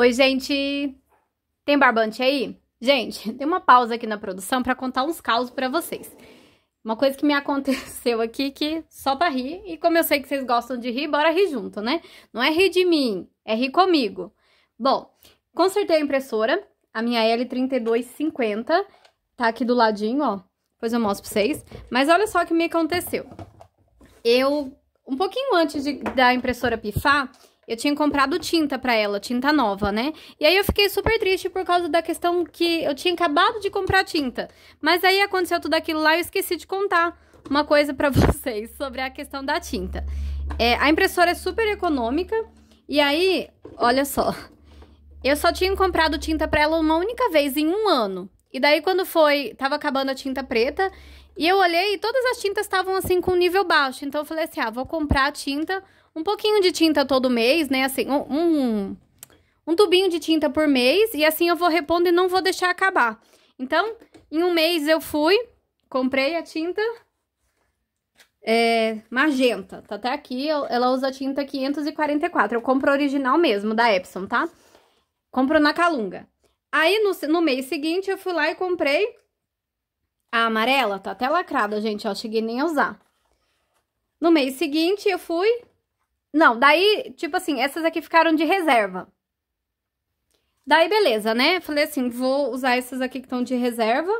Oi, gente. Tem barbante aí? Gente, dei uma pausa aqui na produção para contar uns causos para vocês. Uma coisa que me aconteceu aqui que só para rir, e como eu sei que vocês gostam de rir, bora rir junto, né? Não é rir de mim, é rir comigo. Bom, consertei a impressora, a minha L3250, tá aqui do ladinho, ó. Depois eu mostro para vocês. Mas olha só o que me aconteceu. Eu, um pouquinho antes de, da impressora pifar, eu tinha comprado tinta para ela, tinta nova, né? E aí eu fiquei super triste por causa da questão que eu tinha acabado de comprar tinta. Mas aí aconteceu tudo aquilo lá e eu esqueci de contar uma coisa para vocês sobre a questão da tinta. É, a impressora é super econômica e aí, olha só. Eu só tinha comprado tinta para ela uma única vez em um ano. E daí quando foi, tava acabando a tinta preta, e eu olhei e todas as tintas estavam assim com nível baixo. Então eu falei assim: "Ah, vou comprar a tinta um pouquinho de tinta todo mês, né? Assim, um, um, um tubinho de tinta por mês. E assim eu vou repondo e não vou deixar acabar. Então, em um mês eu fui, comprei a tinta é, magenta. Tá até aqui, ela usa a tinta 544. Eu compro original mesmo, da Epson, tá? Compro na Calunga. Aí, no, no mês seguinte, eu fui lá e comprei a amarela. Tá até lacrada, gente, ó. Cheguei nem a usar. No mês seguinte, eu fui, não, daí, tipo assim, essas aqui ficaram de reserva. Daí, beleza, né? Falei assim, vou usar essas aqui que estão de reserva.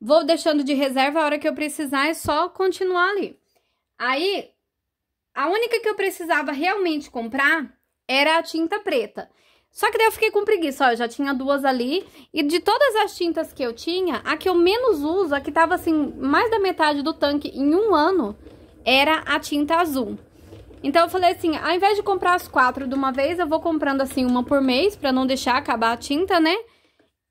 Vou deixando de reserva a hora que eu precisar, é só continuar ali. Aí, a única que eu precisava realmente comprar era a tinta preta. Só que daí eu fiquei com preguiça, ó, eu já tinha duas ali. E de todas as tintas que eu tinha, a que eu menos uso, a que tava assim, mais da metade do tanque em um ano, era a tinta azul. Então eu falei assim, ao invés de comprar as quatro de uma vez, eu vou comprando assim uma por mês pra não deixar acabar a tinta, né?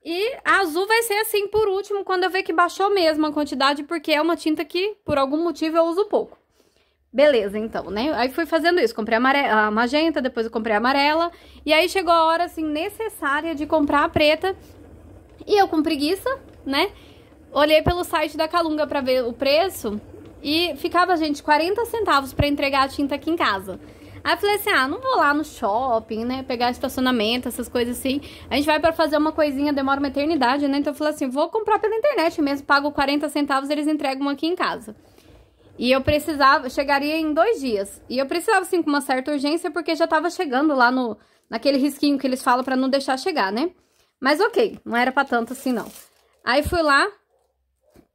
E a azul vai ser assim por último, quando eu ver que baixou mesmo a quantidade, porque é uma tinta que, por algum motivo, eu uso pouco. Beleza, então, né? Aí fui fazendo isso, comprei a, a magenta, depois eu comprei a amarela, e aí chegou a hora, assim, necessária de comprar a preta, e eu com preguiça, né? Olhei pelo site da Calunga pra ver o preço, e ficava, gente, 40 centavos para entregar a tinta aqui em casa. Aí eu falei assim: ah, não vou lá no shopping, né? Pegar estacionamento, essas coisas assim. A gente vai para fazer uma coisinha, demora uma eternidade, né? Então eu falei assim: vou comprar pela internet mesmo, pago 40 centavos, eles entregam aqui em casa. E eu precisava, chegaria em dois dias. E eu precisava, assim, com uma certa urgência, porque já tava chegando lá no, naquele risquinho que eles falam para não deixar chegar, né? Mas ok, não era para tanto assim, não. Aí fui lá,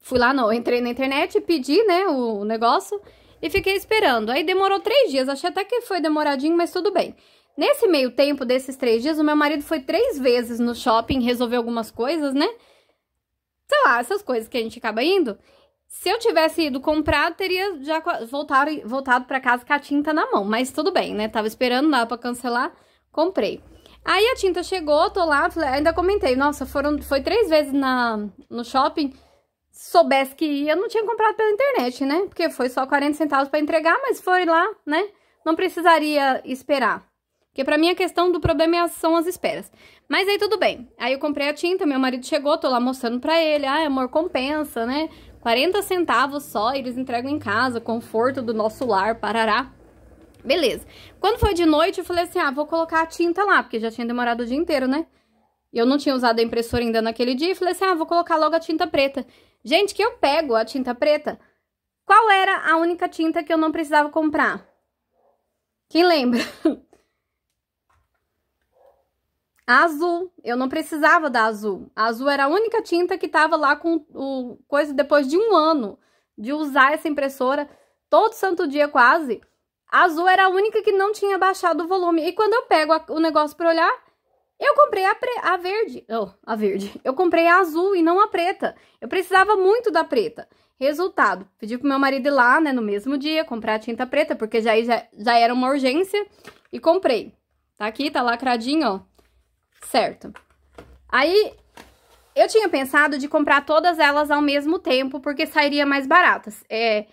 Fui lá, não, entrei na internet, pedi, né, o negócio e fiquei esperando. Aí demorou três dias, achei até que foi demoradinho, mas tudo bem. Nesse meio tempo desses três dias, o meu marido foi três vezes no shopping resolver algumas coisas, né? Sei lá, essas coisas que a gente acaba indo. Se eu tivesse ido comprar, teria já voltado, voltado para casa com a tinta na mão. Mas tudo bem, né? Tava esperando, dava pra cancelar, comprei. Aí a tinta chegou, tô lá, ainda comentei, nossa, foram, foi três vezes na, no shopping soubesse que ia, eu não tinha comprado pela internet, né? Porque foi só 40 centavos para entregar, mas foi lá, né? Não precisaria esperar. Porque para mim a questão do problema é são as esperas. Mas aí tudo bem. Aí eu comprei a tinta, meu marido chegou, tô lá mostrando para ele. Ah, amor, compensa, né? 40 centavos só, eles entregam em casa, conforto do nosso lar, parará. Beleza. Quando foi de noite, eu falei assim, ah, vou colocar a tinta lá, porque já tinha demorado o dia inteiro, né? Eu não tinha usado a impressora ainda naquele dia, e falei assim, ah, vou colocar logo a tinta preta. Gente, que eu pego a tinta preta. Qual era a única tinta que eu não precisava comprar? Quem lembra? A azul. Eu não precisava da azul. A azul era a única tinta que tava lá com o coisa depois de um ano de usar essa impressora todo santo dia quase. A azul era a única que não tinha baixado o volume. E quando eu pego o negócio para olhar, eu comprei a, pre... a verde, oh, a verde, eu comprei a azul e não a preta, eu precisava muito da preta. Resultado, pedi pro meu marido ir lá, né, no mesmo dia, comprar a tinta preta, porque já, já, já era uma urgência, e comprei. Tá aqui, tá lacradinho, ó, certo. Aí, eu tinha pensado de comprar todas elas ao mesmo tempo, porque sairia mais baratas. É,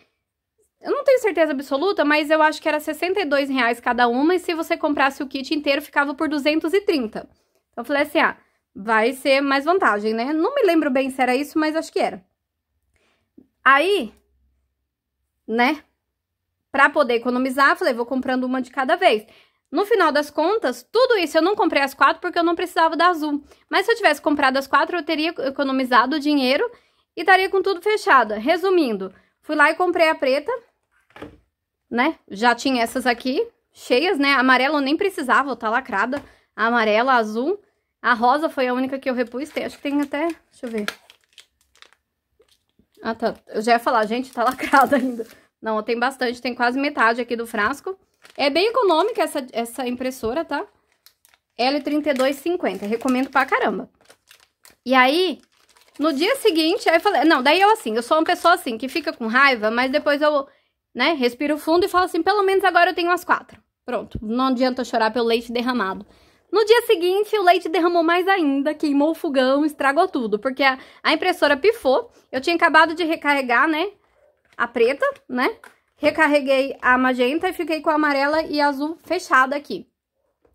eu não tenho certeza absoluta, mas eu acho que era 62 reais cada uma e se você comprasse o kit inteiro ficava por 230. Então eu falei assim, ah, vai ser mais vantagem, né? Não me lembro bem se era isso, mas acho que era. Aí, né? Para poder economizar, falei, vou comprando uma de cada vez. No final das contas, tudo isso eu não comprei as quatro porque eu não precisava da Azul. Mas se eu tivesse comprado as quatro, eu teria economizado o dinheiro e estaria com tudo fechado. Resumindo, fui lá e comprei a preta, né? Já tinha essas aqui, cheias, né? A amarela eu nem precisava, tá lacrada. A amarela, a azul. A rosa foi a única que eu repus. Tem, acho que tem até... Deixa eu ver. Ah, tá. Eu já ia falar, gente, tá lacrada ainda. Não, tem bastante. Tem quase metade aqui do frasco. É bem econômica essa, essa impressora, tá? L3250. Recomendo pra caramba. E aí, no dia seguinte, aí eu falei... Não, daí eu assim, eu sou uma pessoa assim, que fica com raiva, mas depois eu né? o fundo e fala assim: pelo menos agora eu tenho as quatro. Pronto, não adianta chorar pelo leite derramado. No dia seguinte, o leite derramou mais ainda, queimou o fogão, estragou tudo, porque a, a impressora pifou. Eu tinha acabado de recarregar, né? A preta, né? Recarreguei a magenta e fiquei com a amarela e azul fechada aqui.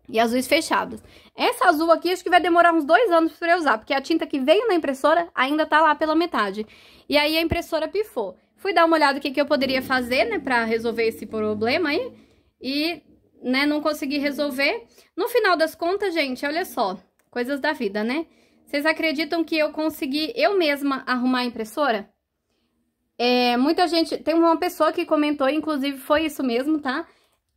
E azuis fechados. Essa azul aqui acho que vai demorar uns dois anos para eu usar, porque a tinta que veio na impressora ainda tá lá pela metade. E aí a impressora pifou. Fui dar uma olhada o que, que eu poderia fazer, né, pra resolver esse problema aí. E, né, não consegui resolver. No final das contas, gente, olha só, coisas da vida, né? Vocês acreditam que eu consegui eu mesma arrumar a impressora? É, muita gente... Tem uma pessoa que comentou, inclusive foi isso mesmo, tá?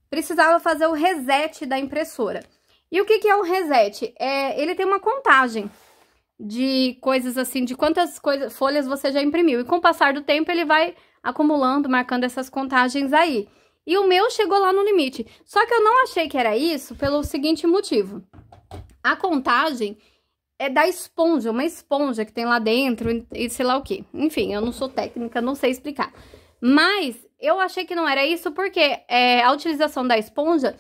Precisava fazer o reset da impressora. E o que, que é o reset? É, ele tem uma contagem de coisas assim, de quantas coisas, folhas você já imprimiu. E com o passar do tempo, ele vai acumulando, marcando essas contagens aí. E o meu chegou lá no limite. Só que eu não achei que era isso pelo seguinte motivo. A contagem é da esponja, uma esponja que tem lá dentro e sei lá o que. Enfim, eu não sou técnica, não sei explicar. Mas eu achei que não era isso porque é, a utilização da esponja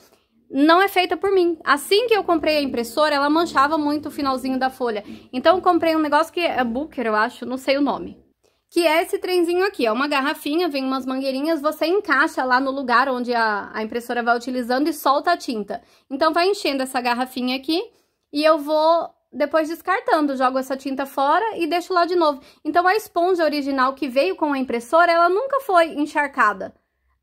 não é feita por mim. Assim que eu comprei a impressora, ela manchava muito o finalzinho da folha. Então eu comprei um negócio que é Booker, eu acho, não sei o nome. Que é esse trenzinho aqui, é uma garrafinha, vem umas mangueirinhas, você encaixa lá no lugar onde a, a impressora vai utilizando e solta a tinta. Então vai enchendo essa garrafinha aqui e eu vou depois descartando, jogo essa tinta fora e deixo lá de novo. Então a esponja original que veio com a impressora, ela nunca foi encharcada.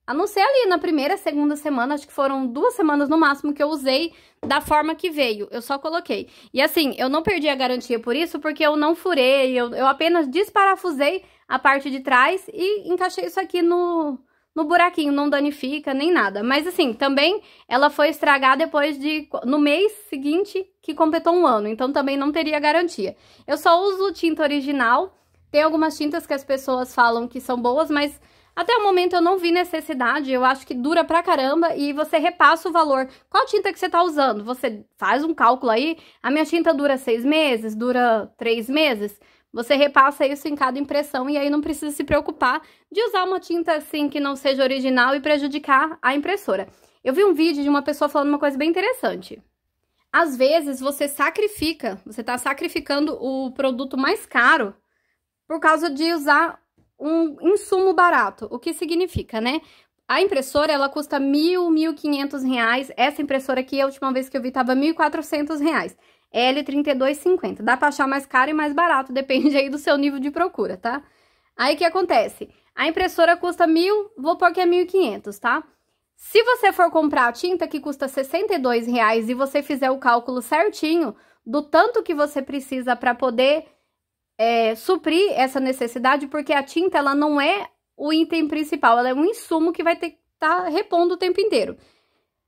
A não ser ali na primeira, segunda semana, acho que foram duas semanas no máximo que eu usei da forma que veio. Eu só coloquei. E assim, eu não perdi a garantia por isso, porque eu não furei, eu, eu apenas desparafusei a parte de trás e encaixei isso aqui no, no buraquinho, não danifica nem nada. Mas assim, também ela foi estragar depois de no mês seguinte que completou um ano, então também não teria garantia. Eu só uso tinta original. Tem algumas tintas que as pessoas falam que são boas, mas até o momento eu não vi necessidade, eu acho que dura pra caramba e você repassa o valor. Qual tinta que você tá usando? Você faz um cálculo aí, a minha tinta dura seis meses, dura três meses. Você repassa isso em cada impressão e aí não precisa se preocupar de usar uma tinta assim que não seja original e prejudicar a impressora. Eu vi um vídeo de uma pessoa falando uma coisa bem interessante. Às vezes você sacrifica, você tá sacrificando o produto mais caro por causa de usar um insumo barato. O que significa, né? A impressora, ela custa mil, mil quinhentos reais. Essa impressora aqui, a última vez que eu vi, tava mil quatrocentos reais. L3250. Dá pra achar mais caro e mais barato, depende aí do seu nível de procura, tá? Aí, o que acontece? A impressora custa mil, vou pôr que é mil quinhentos, tá? Se você for comprar a tinta, que custa reais e você fizer o cálculo certinho do tanto que você precisa para poder é, suprir essa necessidade, porque a tinta ela não é o item principal, ela é um insumo que vai ter que estar tá repondo o tempo inteiro.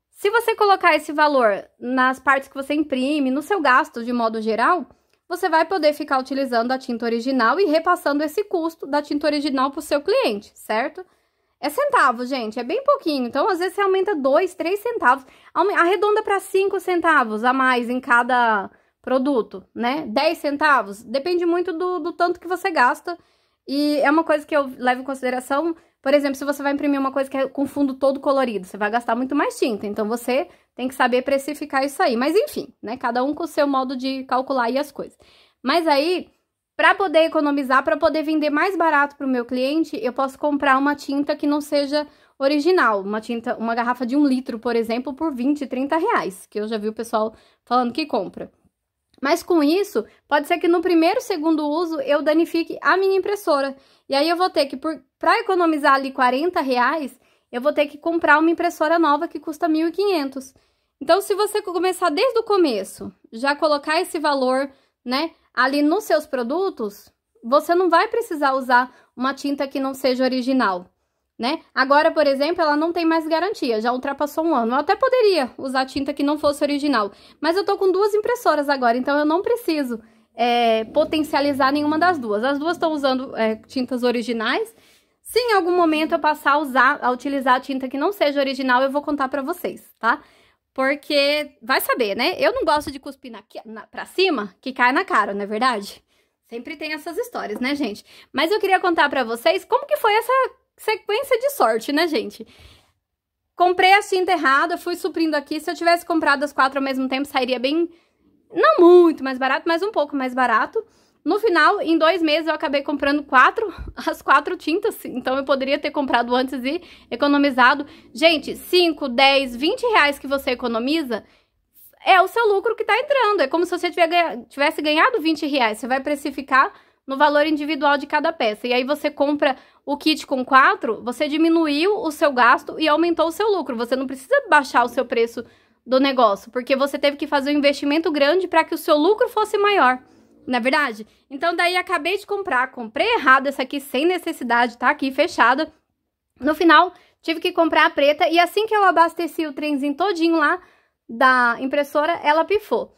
Se você colocar esse valor nas partes que você imprime, no seu gasto de modo geral, você vai poder ficar utilizando a tinta original e repassando esse custo da tinta original para o seu cliente, certo? É centavo, gente, é bem pouquinho. Então, às vezes, você aumenta dois três centavos, arredonda para cinco centavos a mais em cada produto, né? 10 centavos, depende muito do, do tanto que você gasta. E é uma coisa que eu levo em consideração. Por exemplo, se você vai imprimir uma coisa que é com fundo todo colorido, você vai gastar muito mais tinta. Então, você tem que saber precificar isso aí. Mas, enfim, né? Cada um com o seu modo de calcular aí as coisas. Mas aí, para poder economizar, para poder vender mais barato para o meu cliente, eu posso comprar uma tinta que não seja original. Uma tinta, uma garrafa de um litro, por exemplo, por 20, 30 reais. Que eu já vi o pessoal falando que compra. Mas com isso, pode ser que no primeiro, segundo uso, eu danifique a minha impressora. E aí eu vou ter que, para economizar ali 40 reais, eu vou ter que comprar uma impressora nova que custa 1.500. Então, se você começar desde o começo, já colocar esse valor, né, ali nos seus produtos, você não vai precisar usar uma tinta que não seja original né? Agora, por exemplo, ela não tem mais garantia, já ultrapassou um ano. Eu até poderia usar tinta que não fosse original, mas eu tô com duas impressoras agora, então eu não preciso é, potencializar nenhuma das duas. As duas estão usando é, tintas originais. Se em algum momento eu passar a usar, a utilizar a tinta que não seja original, eu vou contar para vocês, tá? Porque vai saber, né? Eu não gosto de cuspir na, na, pra cima, que cai na cara, não é verdade? Sempre tem essas histórias, né, gente? Mas eu queria contar para vocês como que foi essa sequência de sorte, né, gente? Comprei a tinta errada, fui suprindo aqui. Se eu tivesse comprado as quatro ao mesmo tempo, sairia bem... Não muito mais barato, mas um pouco mais barato. No final, em dois meses, eu acabei comprando quatro, as quatro tintas. Então, eu poderia ter comprado antes e economizado. Gente, 5, 10, 20 reais que você economiza é o seu lucro que tá entrando. É como se você tivesse ganhado 20 reais. Você vai precificar no valor individual de cada peça. E aí você compra o kit com quatro, você diminuiu o seu gasto e aumentou o seu lucro. Você não precisa baixar o seu preço do negócio, porque você teve que fazer um investimento grande para que o seu lucro fosse maior. Na é verdade? Então daí acabei de comprar, comprei errado essa aqui sem necessidade, tá aqui fechada. No final, tive que comprar a preta e assim que eu abasteci o trenzinho todinho lá da impressora, ela pifou.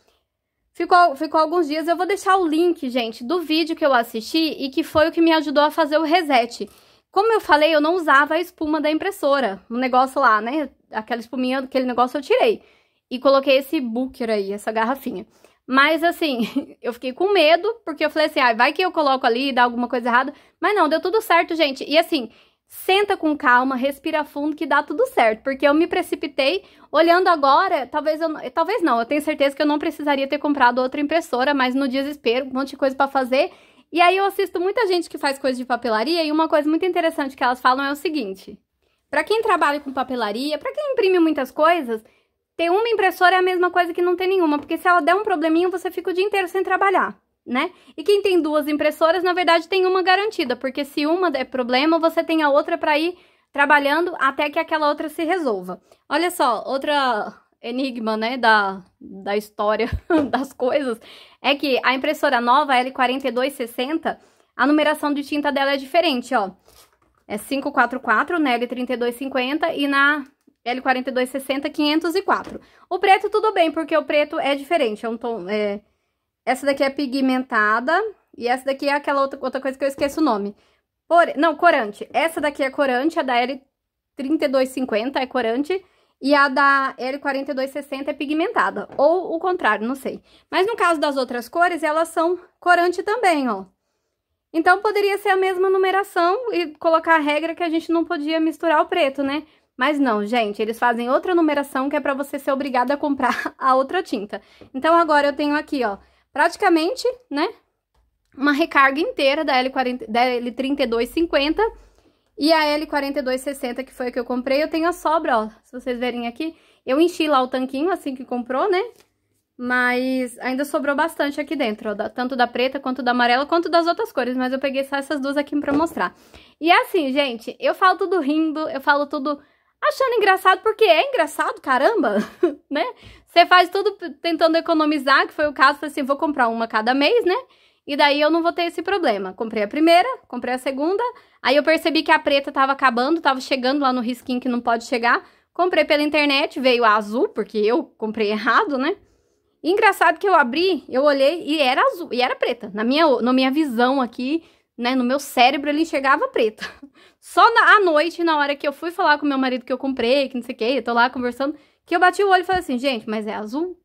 Ficou, ficou alguns dias. Eu vou deixar o link, gente, do vídeo que eu assisti e que foi o que me ajudou a fazer o reset. Como eu falei, eu não usava a espuma da impressora. Um negócio lá, né? Aquela espuminha, aquele negócio eu tirei. E coloquei esse booker aí, essa garrafinha. Mas, assim, eu fiquei com medo, porque eu falei assim, ah, vai que eu coloco ali e dá alguma coisa errada. Mas não, deu tudo certo, gente. E, assim, Senta com calma, respira fundo que dá tudo certo, porque eu me precipitei. Olhando agora, talvez eu, talvez não, eu tenho certeza que eu não precisaria ter comprado outra impressora, mas no desespero, um monte de coisa para fazer. E aí eu assisto muita gente que faz coisa de papelaria e uma coisa muito interessante que elas falam é o seguinte: para quem trabalha com papelaria, para quem imprime muitas coisas, ter uma impressora é a mesma coisa que não ter nenhuma, porque se ela der um probleminho, você fica o dia inteiro sem trabalhar né? E quem tem duas impressoras, na verdade, tem uma garantida, porque se uma der é problema, você tem a outra para ir trabalhando até que aquela outra se resolva. Olha só, outra enigma, né, da, da história das coisas, é que a impressora nova, L4260, a numeração de tinta dela é diferente, ó. É 544 na L3250 e na L4260, 504. O preto tudo bem, porque o preto é diferente, é um tom... É essa daqui é pigmentada. E essa daqui é aquela outra, outra coisa que eu esqueço o nome. Por, não, corante. Essa daqui é corante, a da L3250 é corante. E a da L4260 é pigmentada. Ou o contrário, não sei. Mas no caso das outras cores, elas são corante também, ó. Então, poderia ser a mesma numeração e colocar a regra que a gente não podia misturar o preto, né? Mas não, gente, eles fazem outra numeração que é para você ser obrigada a comprar a outra tinta. Então, agora eu tenho aqui, ó, praticamente, né? Uma recarga inteira da, L40, da L3250 e a L4260, que foi a que eu comprei, eu tenho a sobra, ó. Se vocês verem aqui, eu enchi lá o tanquinho assim que comprou, né? Mas ainda sobrou bastante aqui dentro, ó, tanto da preta, quanto da amarela, quanto das outras cores, mas eu peguei só essas duas aqui pra mostrar. E é assim, gente, eu falo tudo rindo, eu falo tudo achando engraçado, porque é engraçado, caramba, né? Você faz tudo tentando economizar, que foi o caso, assim, vou comprar uma cada mês, né? E daí eu não vou ter esse problema. Comprei a primeira, comprei a segunda, aí eu percebi que a preta tava acabando, tava chegando lá no risquinho que não pode chegar. Comprei pela internet, veio a azul, porque eu comprei errado, né? E engraçado que eu abri, eu olhei e era azul, e era preta. Na minha, na minha visão aqui, né, no meu cérebro ele enxergava preta. Só na, à noite, na hora que eu fui falar com meu marido que eu comprei, que não sei o que, eu tô lá conversando, que eu bati o olho e falei assim, gente, mas é azul?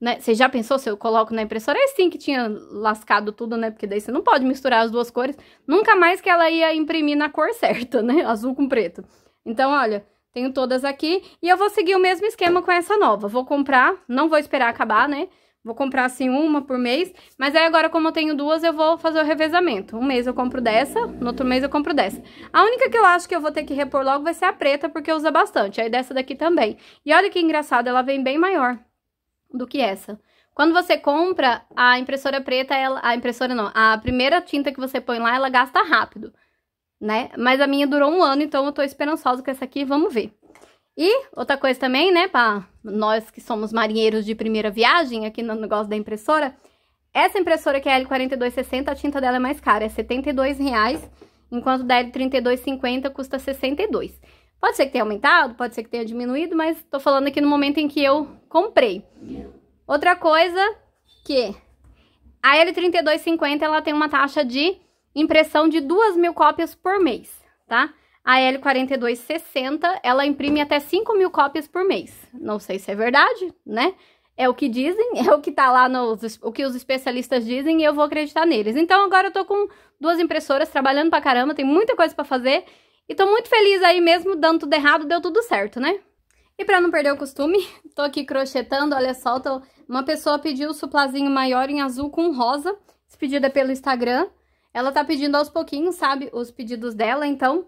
Né? Você já pensou se eu coloco na impressora? É sim que tinha lascado tudo, né? Porque daí você não pode misturar as duas cores. Nunca mais que ela ia imprimir na cor certa, né? Azul com preto. Então, olha, tenho todas aqui. E eu vou seguir o mesmo esquema com essa nova. Vou comprar, não vou esperar acabar, né? Vou comprar, assim, uma por mês. Mas aí agora, como eu tenho duas, eu vou fazer o revezamento. Um mês eu compro dessa, no outro mês eu compro dessa. A única que eu acho que eu vou ter que repor logo vai ser a preta, porque usa bastante. Aí dessa daqui também. E olha que engraçado, ela vem bem maior do que essa. Quando você compra a impressora preta, ela, a impressora não, a primeira tinta que você põe lá, ela gasta rápido, né? Mas a minha durou um ano, então eu tô esperançosa com essa aqui, vamos ver. E outra coisa também, né, para nós que somos marinheiros de primeira viagem aqui no negócio da impressora, essa impressora que é a L4260, a tinta dela é mais cara, é R$ reais, enquanto da L3250 custa 62. Pode ser que tenha aumentado, pode ser que tenha diminuído, mas tô falando aqui no momento em que eu comprei. Outra coisa que a L3250 ela tem uma taxa de impressão de 2 mil cópias por mês, tá? A L4260, ela imprime até 5 mil cópias por mês. Não sei se é verdade, né? É o que dizem, é o que tá lá nos... O que os especialistas dizem e eu vou acreditar neles. Então, agora eu tô com duas impressoras, trabalhando pra caramba, tem muita coisa pra fazer. E tô muito feliz aí mesmo, dando tudo errado, deu tudo certo, né? E pra não perder o costume, tô aqui crochetando, olha só, tô... uma pessoa pediu o suplazinho maior em azul com rosa, esse pedido pelo Instagram. Ela tá pedindo aos pouquinhos, sabe, os pedidos dela, então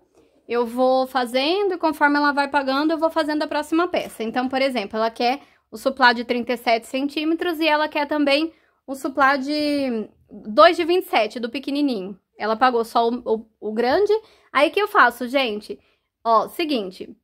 eu vou fazendo e conforme ela vai pagando, eu vou fazendo a próxima peça. Então, por exemplo, ela quer o suplá de 37 centímetros e ela quer também o suplá de 2 de 27, do pequenininho. Ela pagou só o, o, o grande. Aí, o que eu faço, gente? Ó, seguinte,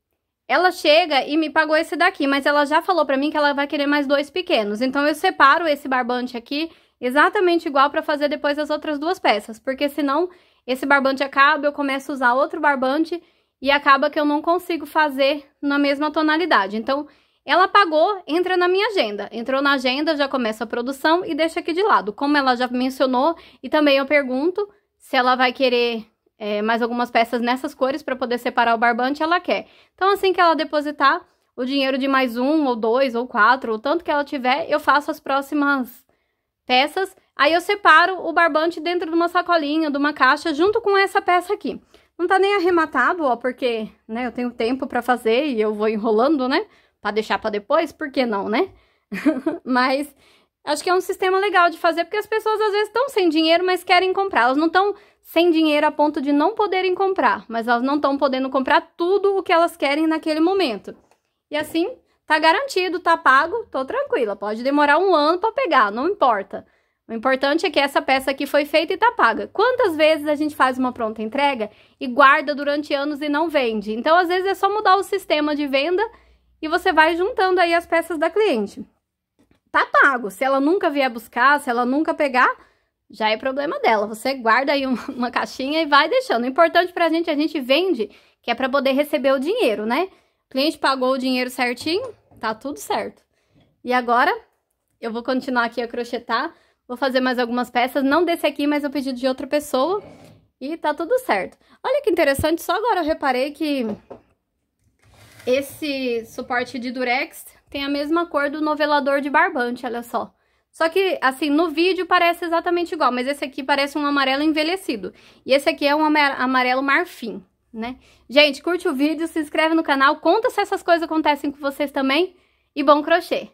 ela chega e me pagou esse daqui, mas ela já falou para mim que ela vai querer mais dois pequenos. Então, eu separo esse barbante aqui exatamente igual para fazer depois as outras duas peças, porque senão esse barbante acaba, eu começo a usar outro barbante e acaba que eu não consigo fazer na mesma tonalidade. Então, ela pagou, entra na minha agenda. Entrou na agenda, já começa a produção e deixa aqui de lado. Como ela já mencionou, e também eu pergunto se ela vai querer é, mais algumas peças nessas cores para poder separar o barbante, ela quer. Então, assim que ela depositar o dinheiro de mais um, ou dois, ou quatro, ou tanto que ela tiver, eu faço as próximas peças Aí eu separo o barbante dentro de uma sacolinha, de uma caixa, junto com essa peça aqui. Não tá nem arrematado, ó, porque, né, eu tenho tempo pra fazer e eu vou enrolando, né? Pra deixar pra depois, por que não, né? mas acho que é um sistema legal de fazer, porque as pessoas às vezes estão sem dinheiro, mas querem comprar. Elas não estão sem dinheiro a ponto de não poderem comprar, mas elas não estão podendo comprar tudo o que elas querem naquele momento. E assim, tá garantido, tá pago, tô tranquila. Pode demorar um ano para pegar, não importa. O importante é que essa peça aqui foi feita e tá paga. Quantas vezes a gente faz uma pronta entrega e guarda durante anos e não vende? Então, às vezes é só mudar o sistema de venda e você vai juntando aí as peças da cliente. Tá pago. Se ela nunca vier buscar, se ela nunca pegar, já é problema dela. Você guarda aí uma, caixinha e vai deixando. O importante pra gente, a gente vende, que é para poder receber o dinheiro, né? O cliente pagou o dinheiro certinho, tá tudo certo. E agora, eu vou continuar aqui a crochetar. Vou fazer mais algumas peças, não desse aqui, mas eu pedi de outra pessoa. E tá tudo certo. Olha que interessante, só agora eu reparei que esse suporte de durex tem a mesma cor do novelador de barbante, olha só. Só que, assim, no vídeo parece exatamente igual, mas esse aqui parece um amarelo envelhecido. E esse aqui é um amarelo marfim, né? Gente, curte o vídeo, se inscreve no canal, conta se essas coisas acontecem com vocês também. E bom crochê!